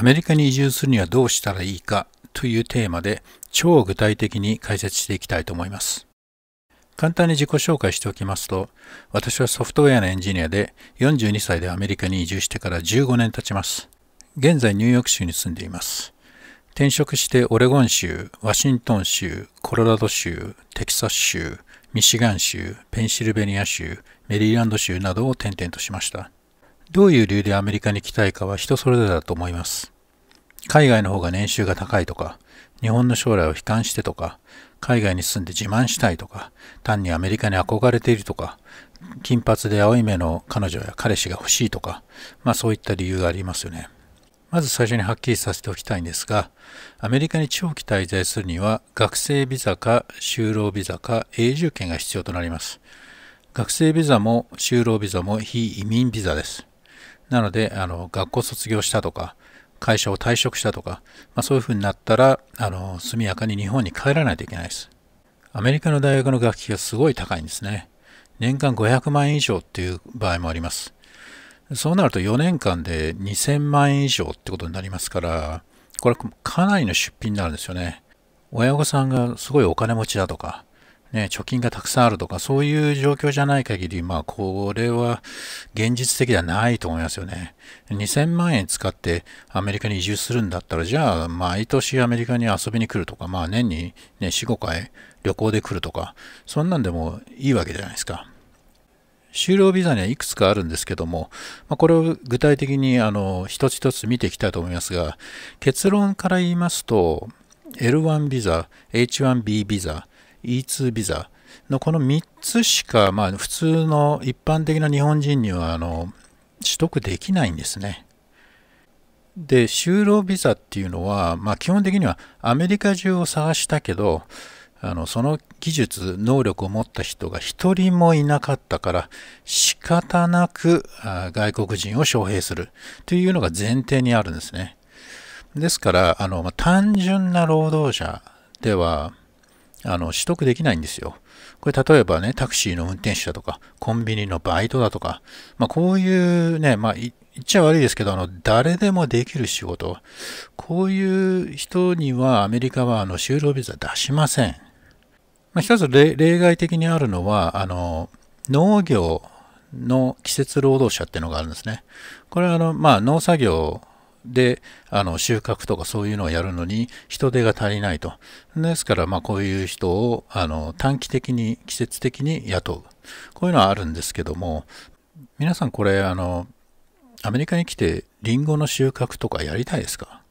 アメリカに移住するにはどうしたらいいかというテーマで超具体的に解説していきたいと思います。簡単に自己紹介しておきますと、私はソフトウェアのエンジニアで42歳でアメリカに移住してから15年経ちます。現在ニューヨーク州に住んでいます。転職してオレゴン州、ワシントン州、コロラド州、テキサス州、ミシガン州、ペンシルベニア州、メリーランド州などを転々としました。どういう理由でアメリカに来たいかは人それぞれだと思います。海外の方が年収が高いとか、日本の将来を悲観してとか、海外に住んで自慢したいとか、単にアメリカに憧れているとか、金髪で青い目の彼女や彼氏が欲しいとか、まあそういった理由がありますよね。まず最初にはっきりさせておきたいんですが、アメリカに長期滞在するには学生ビザか就労ビザか永住権が必要となります。学生ビザも就労ビザも非移民ビザです。なので、あの、学校卒業したとか、会社を退職したとか、まあ、そういうふうになったら、あの、速やかに日本に帰らないといけないです。アメリカの大学の学費がすごい高いんですね。年間500万円以上っていう場合もあります。そうなると4年間で2000万円以上ってことになりますから、これかなりの出費になるんですよね。親御さんがすごいお金持ちだとか、ね、貯金がたくさんあるとか、そういう状況じゃない限り、まあ、これは現実的ではないと思いますよね。2000万円使ってアメリカに移住するんだったら、じゃあ、毎年アメリカに遊びに来るとか、まあ、年に、ね、4、5回旅行で来るとか、そんなんでもいいわけじゃないですか。就労ビザにはいくつかあるんですけども、まあ、これを具体的にあの一つ一つ見ていきたいと思いますが、結論から言いますと、L1 ビザ、H1B ビザ、E2 ビザのこの3つしか、まあ、普通の一般的な日本人にはあの取得できないんですね。で就労ビザっていうのは、まあ、基本的にはアメリカ中を探したけどあのその技術能力を持った人が一人もいなかったから仕方なく外国人を招聘するというのが前提にあるんですね。ですからあの単純な労働者ではあの取得できないんですよ。これ例えばね、タクシーの運転手だとか、コンビニのバイトだとか、まあ、こういうね、まあ、言っちゃ悪いですけど、あの、誰でもできる仕事。こういう人にはアメリカはあの就労ビザ出しません。まあ、一つ例外的にあるのは、あの、農業の季節労働者っていうのがあるんですね。これはあの、まあ、農作業であの収穫とかそういうのをやるのに人手が足りないとですからまあこういう人をあの短期的に季節的に雇うこういうのはあるんですけども皆さんこれあのアメリカに来てリンゴの収穫とかやりたいですか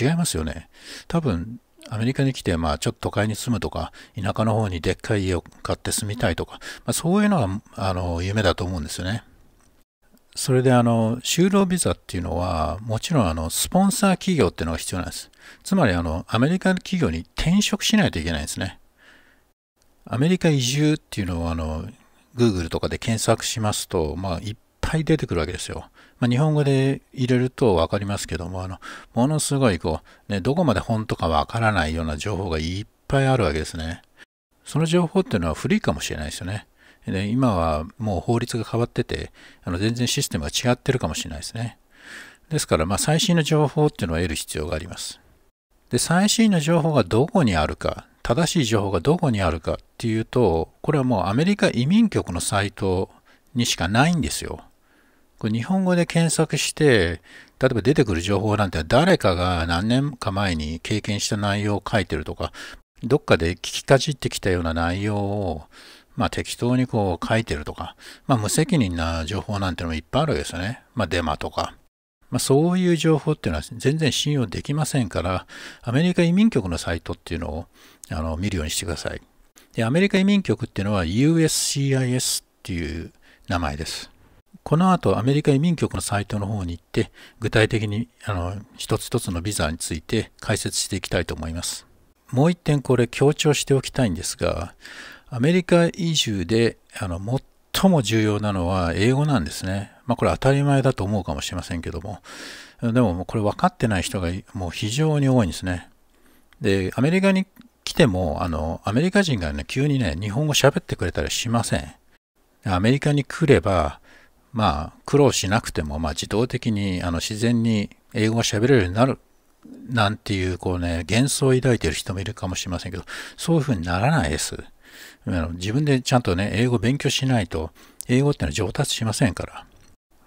違いますよね多分アメリカに来て、まあ、ちょっと都会に住むとか、田舎の方にでっかい家を買って住みたいとか、まあ、そういうのが、あの、夢だと思うんですよね。それであの就労ビザっていうのはもちろんあのスポンサー企業っていうのが必要なんです。つまりあのアメリカの企業に転職しないといけないんですね。アメリカ移住っていうのをあの Google とかで検索しますと、まあ、いっぱい出てくるわけですよ。まあ、日本語で入れると分かりますけども、あのものすごいこう、ね、どこまで本とか分からないような情報がいっぱいあるわけですね。その情報っていうのは古いかもしれないですよね。で今はもう法律が変わっててあの全然システムが違ってるかもしれないですねですからまあ最新の情報っていうのを得る必要がありますで最新の情報がどこにあるか正しい情報がどこにあるかっていうとこれはもうアメリカ移民局のサイトにしかないんですよこれ日本語で検索して例えば出てくる情報なんて誰かが何年か前に経験した内容を書いてるとかどっかで聞きかじってきたような内容をまあ、適当にこう書いてるとか、まあ、無責任な情報なんてのもいっぱいあるわけですよね。まあ、デマとか。まあ、そういう情報っていうのは全然信用できませんから、アメリカ移民局のサイトっていうのをあの見るようにしてください。で、アメリカ移民局っていうのは USCIS っていう名前です。この後、アメリカ移民局のサイトの方に行って、具体的にあの一つ一つのビザについて解説していきたいと思います。もう一点これ強調しておきたいんですが、アメリカ移住であの最も重要なのは英語なんですね。まあ、これ当たり前だと思うかもしれませんけども、でもこれ分かってない人がもう非常に多いんですね。で、アメリカに来ても、あの、アメリカ人がね、急にね、日本語喋ってくれたりしません。アメリカに来れば、まあ、苦労しなくても、まあ、自動的に、あの、自然に英語が喋れるようになる、なんていう、こうね、幻想を抱いている人もいるかもしれませんけど、そういうふうにならないです。自分でちゃんとね、英語勉強しないと、英語ってのは上達しませんから。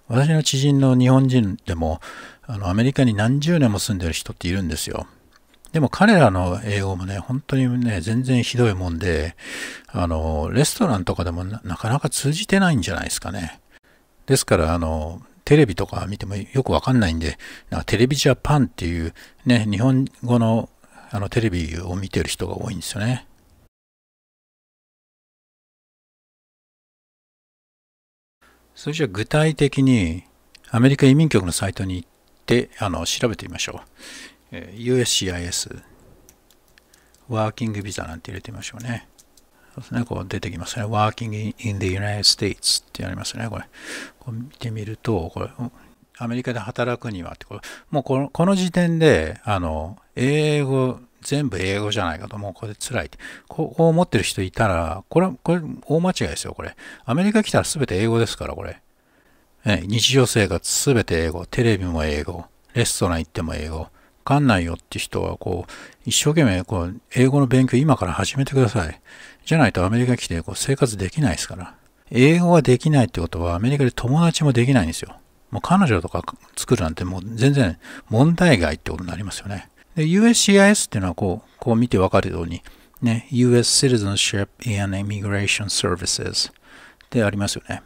私の知人の日本人でも、あの、アメリカに何十年も住んでる人っているんですよ。でも彼らの英語もね、本当にね、全然ひどいもんで、あの、レストランとかでもなかなか通じてないんじゃないですかね。ですから、あの、テレビとか見てもよくわかんないんで、なんかテレビジャパンっていうね、日本語のあのテレビを見てる人が多いんですよね。それじゃあ具体的にアメリカ移民局のサイトに行ってあの調べてみましょう、えー、USCIS ワーキングビザなんて入れてみましょうねそうですねこう出てきますねワーキング in the United States ってありますねこれこう見てみるとこれアメリカで働くにはってこれもうこのこの時点であの英語全部英語じゃないかと、もうこれ辛いって。こう思ってる人いたら、これこれ大間違いですよ、これ。アメリカ来たら全て英語ですから、これ。え、日常生活全て英語。テレビも英語。レストラン行っても英語。わかんないよって人は、こう、一生懸命、こう、英語の勉強今から始めてください。じゃないとアメリカ来て、こう、生活できないですから。英語ができないってことは、アメリカで友達もできないんですよ。もう彼女とか作るなんてもう全然問題外ってことになりますよね。USCIS っていうのはこう、こう見てわかるように、ね、US Citizenship and Immigration Services でありますよね。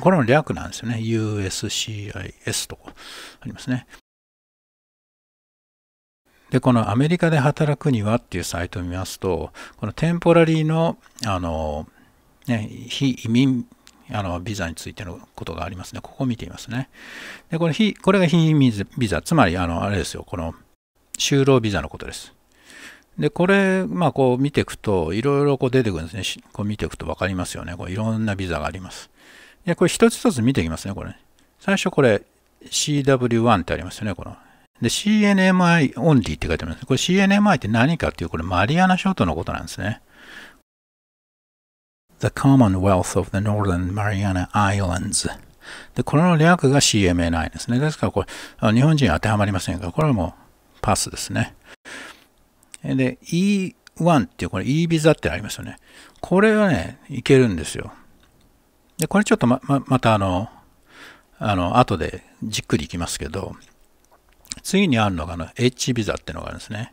これも略なんですよね。USCIS とありますね。で、このアメリカで働くにはっていうサイトを見ますと、このテンポラリーの、あの、ね、非移民あのビザについてのことがありますね。ここを見ていますね。で、これ非、これが非移民ビザ、つまり、あの、あれですよ、この、就労ビザのことです。で、これ、まあ、こう見ていくと、いろいろこう出てくるんですね。こう見ていくと分かりますよね。こういろんなビザがあります。で、これ一つ一つ見ていきますね、これ、最初これ CW1 ってありますよね、この。で、CNMI オン l y って書いてあります。これ CNMI って何かっていう、これマリアナ諸島のことなんですね。The Commonwealth of the Northern Mariana Islands で、これの略が CMNI ですね。ですから、これ、日本人当てはまりませんら、これもパスですね。で、E1 っていう、これ E ビザってありますよね。これはね、いけるんですよ。で、これちょっとま、ま、またあの、あの、後でじっくりいきますけど、次にあるのがあの H ビザってのがあるんですね。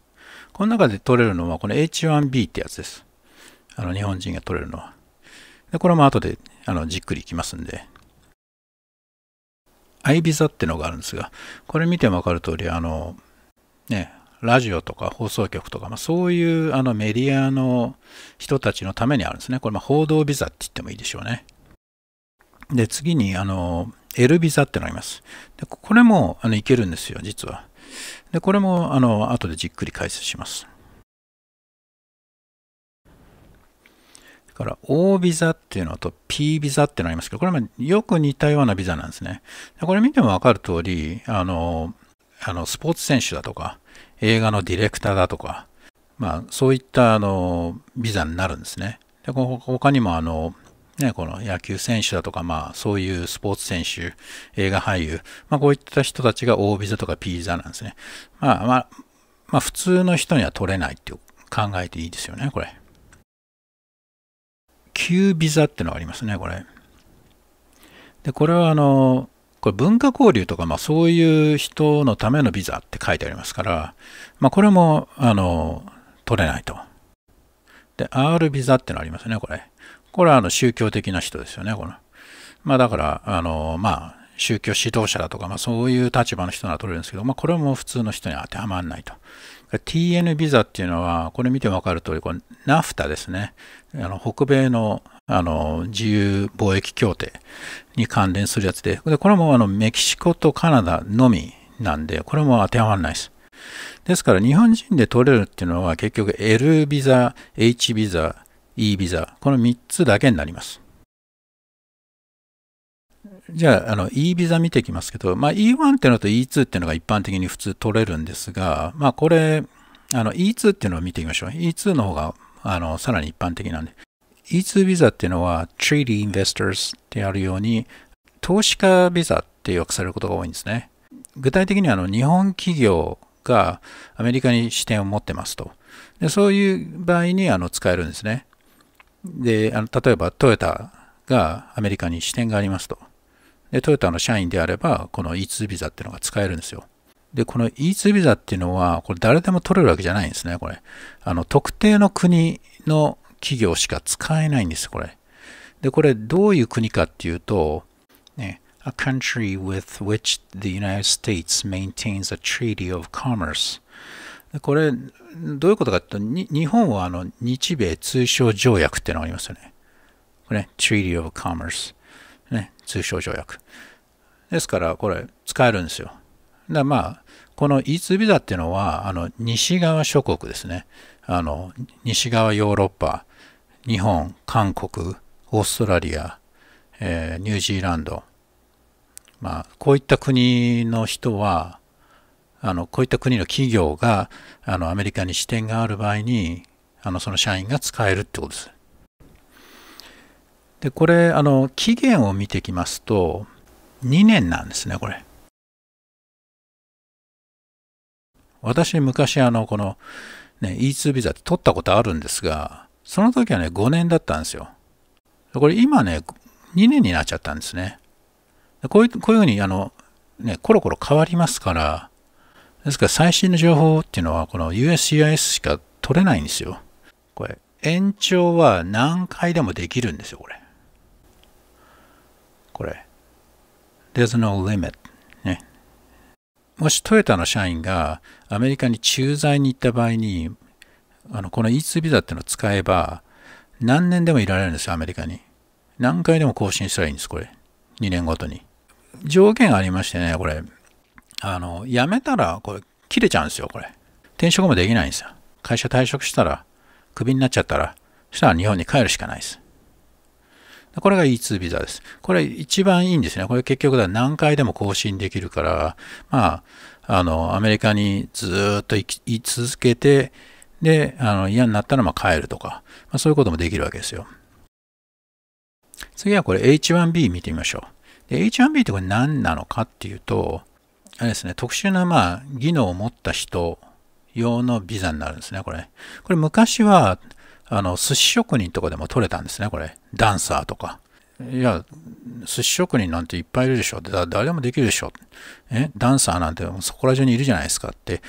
この中で取れるのはこの H1B ってやつです。あの、日本人が取れるのは。で、これも後であのじっくりいきますんで。I ビザってのがあるんですが、これ見てもわかる通り、あの、ね、ラジオとか放送局とか、まあ、そういうあのメディアの人たちのためにあるんですね。これ、ま報道ビザって言ってもいいでしょうね。で、次に、あの、L ビザってのがあります。でこれも、あの、いけるんですよ、実は。で、これも、あの、後でじっくり解説します。だから、O ビザっていうのと P ビザってのがありますけど、これもよく似たようなビザなんですね。でこれ見てもわかる通り、あの、あのスポーツ選手だとか映画のディレクターだとか、まあ、そういったあのビザになるんですね。で他にもあの、ね、この野球選手だとか、まあ、そういうスポーツ選手、映画俳優、まあ、こういった人たちが O ビザとか P ビザなんですね。まあまあ、まあ、普通の人には取れないって考えていいですよね、これ。Q ビザってのがありますね、これ。で、これはあの、これ文化交流とか、まあ、そういう人のためのビザって書いてありますから、まあ、これもあの取れないと。で、R ビザってのありますね、これ。これはあの宗教的な人ですよね、この。まあだから、あの、まあ、宗教指導者だとか、まあそういう立場の人なら取れるんですけど、まあこれも普通の人に当てはまらないと。TN ビザっていうのは、これ見てわかる通り、これ NAFTA ですね。あの北米のあの、自由貿易協定に関連するやつで、でこれもあの、メキシコとカナダのみなんで、これも当てはまらないです。ですから、日本人で取れるっていうのは、結局 L ビザ、H ビザ、E ビザ、この3つだけになります。じゃあ、あの、E ビザ見ていきますけど、まあ、E1 っていうのと E2 っていうのが一般的に普通取れるんですが、まあ、これ、あの、E2 っていうのを見てみましょう。E2 の方が、あの、さらに一般的なんで。E2 ビザっていうのは Treaty Investors ってあるように投資家ビザって訳されることが多いんですね。具体的にあの日本企業がアメリカに支店を持ってますと。でそういう場合にあの使えるんですね。であの例えばトヨタがアメリカに支店がありますと。でトヨタの社員であればこの E2 ビザっていうのが使えるんですよ。で、この E2 ビザっていうのは、これ誰でも取れるわけじゃないんですね、これ。あの、特定の国の企業しか使えないんです、これ。で、これどういう国かっていうと、ね、A country with which the United States maintains a treaty of commerce これ、どういうことかというと、日本はあの日米通商条約っていうのがありますよね。これ、ね、Treaty of Commerce。ね、通商条約。ですから、これ、使えるんですよ。だまあ、このイービザっていうのは、あの、西側諸国ですね。あの、西側ヨーロッパ、日本、韓国、オーストラリア、えー、ニュージーランド、まあ、こういった国の人は、あの、こういった国の企業が、あの、アメリカに支店がある場合に、あの、その社員が使えるってことです。で、これ、あの、期限を見てきますと、2年なんですね、これ。私、昔、あの、この、ね、E2 ビザって取ったことあるんですが、その時はね、5年だったんですよ。これ今ね、2年になっちゃったんですね。こういうこういうふうに、あの、ね、コロコロ変わりますから、ですから最新の情報っていうのは、この USCIS しか取れないんですよ。これ、延長は何回でもできるんですよ、これ。これ。There's no limit. ね。もしトヨタの社員がアメリカに駐在に行った場合に、あのこの E2 ビザっていうのを使えば、何年でもいられるんですよ、アメリカに。何回でも更新したらいいんです、これ。2年ごとに。条件がありましてね、これ。あの、辞めたら、これ、切れちゃうんですよ、これ。転職もできないんですよ。会社退職したら、クビになっちゃったら、そしたら日本に帰るしかないです。これが E2 ビザです。これ一番いいんですね。これ結局何回でも更新できるから、まあ、あの、アメリカにずっと行き続けて、で、あの嫌になったらま帰るとか、まあ、そういうこともできるわけですよ。次はこれ H1B 見てみましょう。で H1B ってこれ何なのかっていうと、あれですね、特殊なまあ技能を持った人用のビザになるんですね、これ。これ昔は、あの、寿司職人とかでも取れたんですね、これ。ダンサーとか。いや、寿司職人なんていっぱいいるでしょ。だ誰でもできるでしょ。えダンサーなんてそこら中にいるじゃないですかって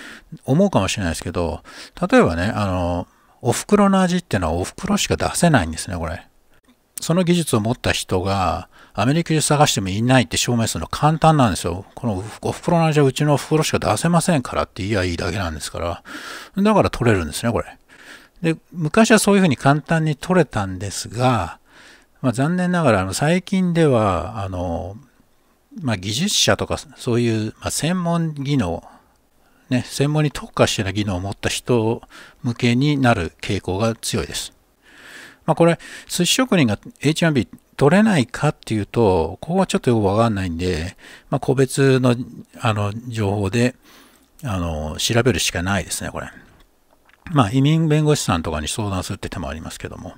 思うかもしれないですけど、例えばね、あの、お袋の味っていうのはお袋しか出せないんですね、これ。その技術を持った人がアメリカで探してもいないって証明するの簡単なんですよ。このお袋の味はうちのお袋しか出せませんからって言いやいいだけなんですから。だから取れるんですね、これ。で、昔はそういうふうに簡単に取れたんですが、まあ、残念ながらあの最近ではあの、まあ、技術者とかそういう、まあ、専門技能ね、専門に特化してる技能を持った人向けになる傾向が強いです。まあ、これ、寿司職人が H1B 取れないかっていうと、ここはちょっとよくわかんないんで、まあ、個別のあの情報であの調べるしかないですね、これ。まあ、移民弁護士さんとかに相談するって手もありますけども。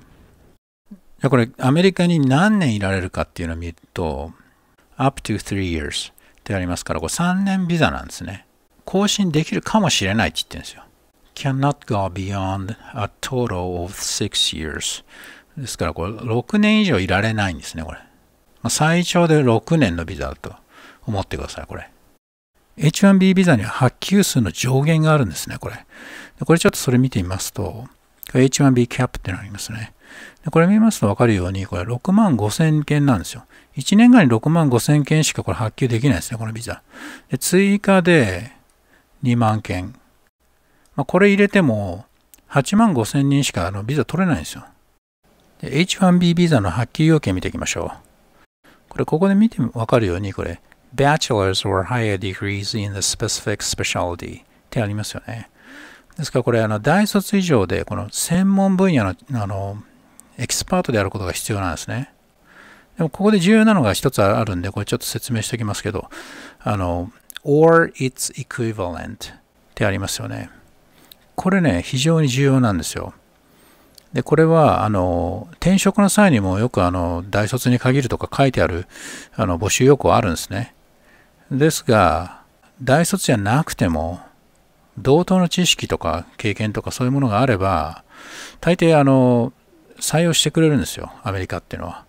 でこれ、アメリカに何年いられるかっていうのを見ると、up to three years ってありますから、これ3年ビザなんですね。更新できるかもしれないって言ってるんですよ。cannot go beyond a total of six years ですから、これ6年以上いられないんですね、これ。最長で6年のビザだと思ってください、これ。H1B ビザには発給数の上限があるんですね、これ。これちょっとそれ見てみますと、H1B キャップってのありますね。でこれ見ますと分かるように、これ6万5000件なんですよ。1年間に6万5000件しかこれ発給できないですね、このビザ。で追加で2万件。まあ、これ入れても8万5000人しかあのビザ取れないんですよ。H1B ビザの発給要件見ていきましょう。これここで見て分かるように、これ Bachelor's or higher degrees in the specific specialty ってありますよね。ですからこれあの大卒以上でこの専門分野のあのエキスパートであることが必要なんですね。でもここで重要なのが一つあるんでこれちょっと説明しておきますけどあの or its equivalent ってありますよね。これね非常に重要なんですよ。でこれはあの転職の際にもよくあの大卒に限るとか書いてあるあの募集要項あるんですね。ですが大卒じゃなくても同等の知識とか経験とかそういうものがあれば、大抵あの、採用してくれるんですよ、アメリカっていうのは。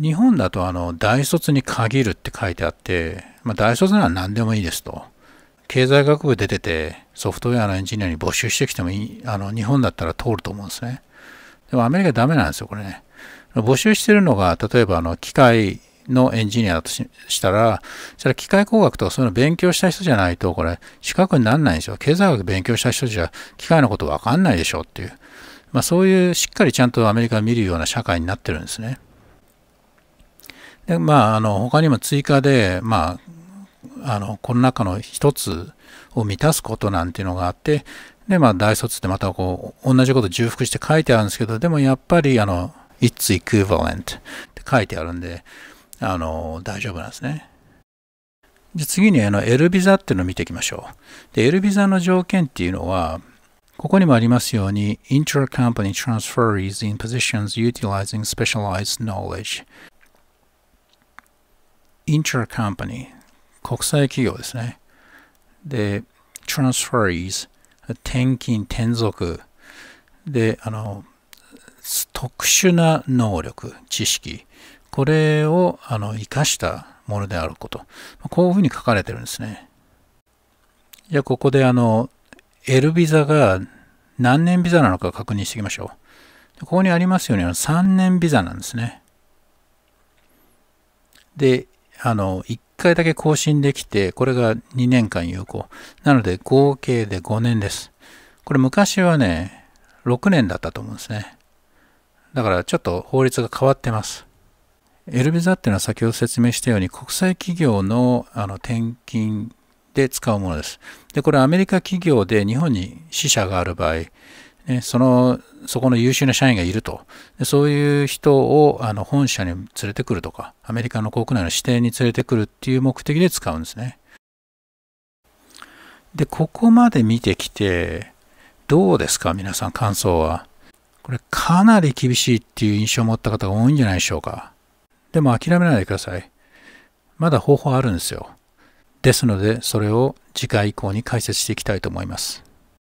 日本だとあの、大卒に限るって書いてあって、まあ、大卒なら何でもいいですと。経済学部出てて、ソフトウェアのエンジニアに募集してきてもいい、あの、日本だったら通ると思うんですね。でもアメリカダメなんですよ、これね。募集してるのが、例えばあの、機械のエンジニアだとしたら、それは機械工学とかそういうの勉強した人じゃないと、これ、資格にならないんですよ。経済学勉強した人じゃ、機械のことわかんないでしょっていう。まあそういう、しっかりちゃんとアメリカを見るような社会になってるんですね。で、まあ、あの、他にも追加で、まあ、あの、この中の一つを満たすことなんていうのがあって、で、まあ、大卒ってまたこう、同じこと重複して書いてあるんですけど、でもやっぱり、あの、it's equivalent って書いてあるんで、あの、大丈夫なんですね。じゃ次にあの L ビザっていうのを見ていきましょう。で、L ビザの条件っていうのは、ここにもありますように、i n t e r c o m p a n y transferees in positions utilizing specialized knowledge。i n t e r c o m p a n y 国際企業ですね。で、transferees、転勤、転属。で、あの、特殊な能力、知識。これをあの生かしたものであること。こういうふうに書かれてるんですね。じゃあここであの、L ビザが何年ビザなのか確認していきましょう。ここにありますように3年ビザなんですね。で、あの、1回だけ更新できて、これが2年間有効。なので合計で5年です。これ昔はね、6年だったと思うんですね。だからちょっと法律が変わってます。エルビザっていうのは先ほど説明したように国際企業のあの転勤で使うものです。で、これアメリカ企業で日本に支社がある場合、ね、その、そこの優秀な社員がいると。でそういう人をあの本社に連れてくるとか、アメリカの国内の支店に連れてくるっていう目的で使うんですね。で、ここまで見てきて、どうですか皆さん感想は。これかなり厳しいっていう印象を持った方が多いんじゃないでしょうか。でも諦めないでください。まだ方法あるんですよ。ですので、それを次回以降に解説していきたいと思います。